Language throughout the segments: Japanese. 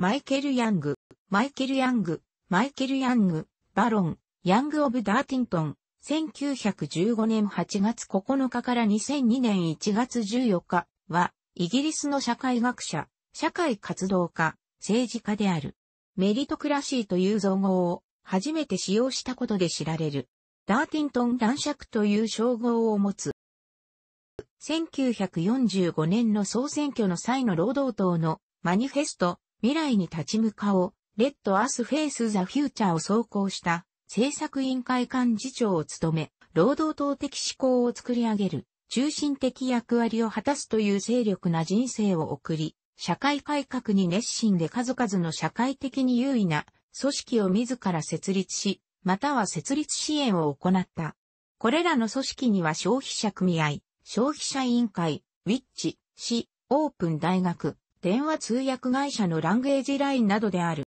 マイケル・ヤング、マイケル・ヤング、マイケル・ヤング、バロン、ヤング・オブ・ダーティントン、1915年8月9日から2002年1月14日は、イギリスの社会学者、社会活動家、政治家である。メリトクラシーという造語を初めて使用したことで知られる。ダーティントン男爵という称号を持つ。1945年の総選挙の際の労働党のマニフェスト未来に立ち向かおう、レッドアスフェイスザフューチャーを走行した政策委員会幹事長を務め、労働党的思考を作り上げる、中心的役割を果たすという勢力な人生を送り、社会改革に熱心で数々の社会的に優位な組織を自ら設立し、または設立支援を行った。これらの組織には消費者組合、消費者委員会、ウィッチ、市、オープン大学、電話通訳会社のランゲージラインなどである。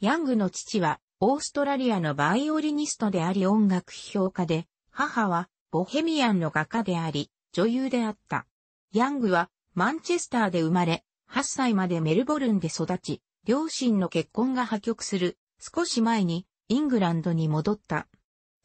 ヤングの父は、オーストラリアのバイオリニストであり音楽評価で、母は、ボヘミアンの画家であり、女優であった。ヤングは、マンチェスターで生まれ、8歳までメルボルンで育ち、両親の結婚が破局する、少し前に、イングランドに戻った。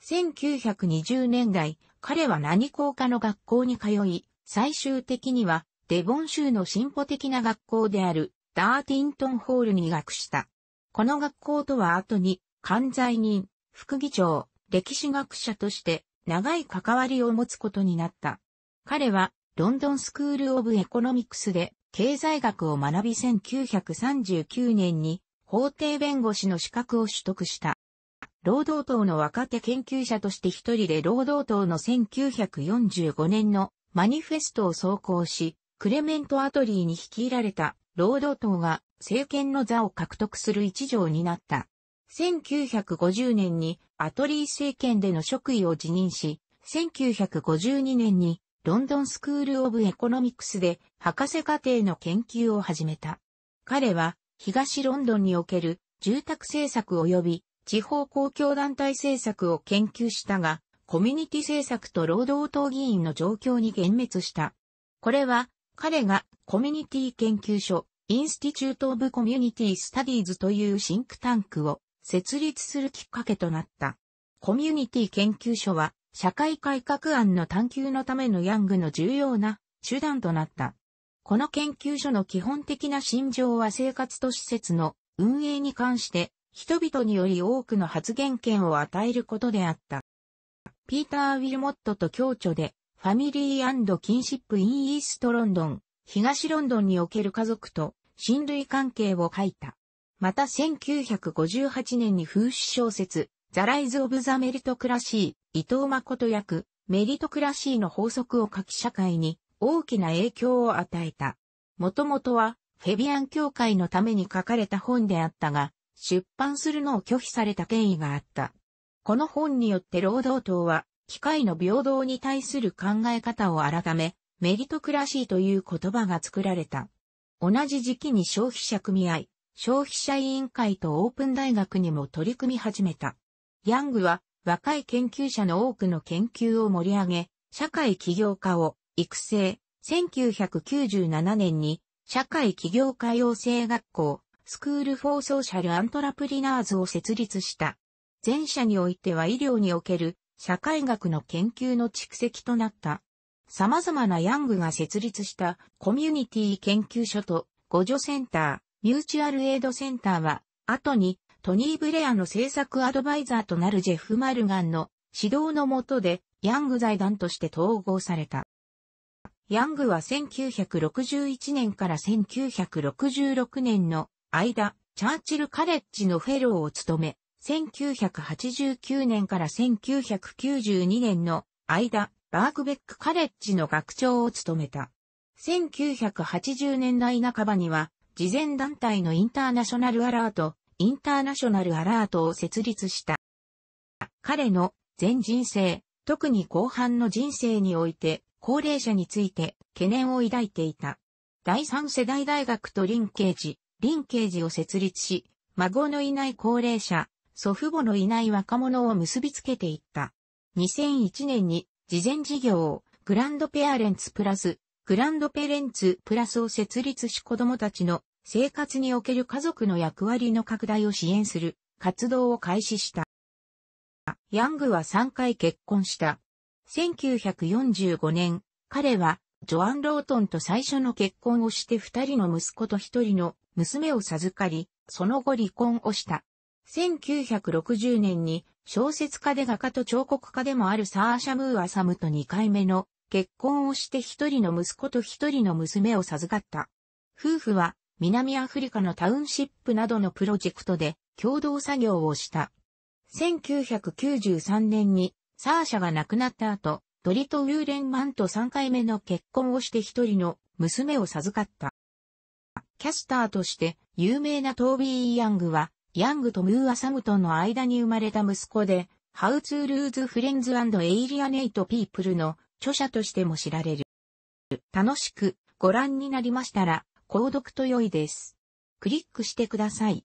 1920年代、彼は何校かの学校に通い、最終的にはデボン州の進歩的な学校であるダーティントンホールに学した。この学校とは後に、関西人、副議長、歴史学者として長い関わりを持つことになった。彼は、ロンドンスクール・オブ・エコノミクスで経済学を学び1939年に法廷弁護士の資格を取得した。労働党の若手研究者として一人で労働党の1945年のマニフェストを走行し、クレメント・アトリーに率いられた労働党が政権の座を獲得する一条になった。1950年にアトリー政権での職位を辞任し、1952年にロンドンスクール・オブ・エコノミクスで博士課程の研究を始めた。彼は東ロンドンにおける住宅政策及び地方公共団体政策を研究したが、コミュニティ政策と労働党議員の状況に幻滅した。これは彼がコミュニティ研究所、インスティチュート・オブ・コミュニティ・スタディーズというシンクタンクを設立するきっかけとなった。コミュニティ研究所は、社会改革案の探求のためのヤングの重要な手段となった。この研究所の基本的な心情は生活と施設の運営に関して、人々により多くの発言権を与えることであった。ピーター・ウィルモットと共著で、ファミリーキンシップ・イン・イースト・ロンドン、東ロンドンにおける家族と親類関係を書いた。また1958年に風刺小説、ザ・ライズ・オブ・ザ・メリトクラシー、伊藤誠役、メリトクラシーの法則を書き社会に大きな影響を与えた。もともとは、フェビアン教会のために書かれた本であったが、出版するのを拒否された権威があった。この本によって労働党は機械の平等に対する考え方を改め、メリトクラシーという言葉が作られた。同じ時期に消費者組合、消費者委員会とオープン大学にも取り組み始めた。ヤングは若い研究者の多くの研究を盛り上げ、社会起業家を育成、1997年に社会起業家養成学校、スクールフォーソーシャルアントラプリナーズを設立した。前者においては医療における社会学の研究の蓄積となった。様々なヤングが設立したコミュニティ研究所と互助センター、ミューチュアルエイドセンターは、後にトニー・ブレアの政策アドバイザーとなるジェフ・マルガンの指導の下でヤング財団として統合された。ヤングは1961年から1966年の間、チャーチルカレッジのフェローを務め、1989年から1992年の間、バークベックカレッジの学長を務めた。1980年代半ばには、慈善団体のインターナショナルアラート、インターナショナルアラートを設立した。彼の全人生、特に後半の人生において、高齢者について懸念を抱いていた。第三世代大学とリンケージ、リンケージを設立し、孫のいない高齢者、祖父母のいない若者を結びつけていった。2001年に事前事業を、グランドペアレンツプラス、グランドペレンツプラスを設立し子供たちの生活における家族の役割の拡大を支援する活動を開始した。ヤングは3回結婚した。1945年、彼はジョアン・ロートンと最初の結婚をして二人の息子と一人の娘を授かり、その後離婚をした。1960年に小説家で画家と彫刻家でもあるサーシャムーアサムと2回目の結婚をして一人の息子と一人の娘を授かった。夫婦は南アフリカのタウンシップなどのプロジェクトで共同作業をした。1993年にサーシャが亡くなった後、ドリト・ウーレンマンと3回目の結婚をして一人の娘を授かった。キャスターとして有名なトービー・ヤングはヤングとムーア・サムとの間に生まれた息子で、How to Lose Friends and Alienate People の著者としても知られる。楽しくご覧になりましたら、購読と良いです。クリックしてください。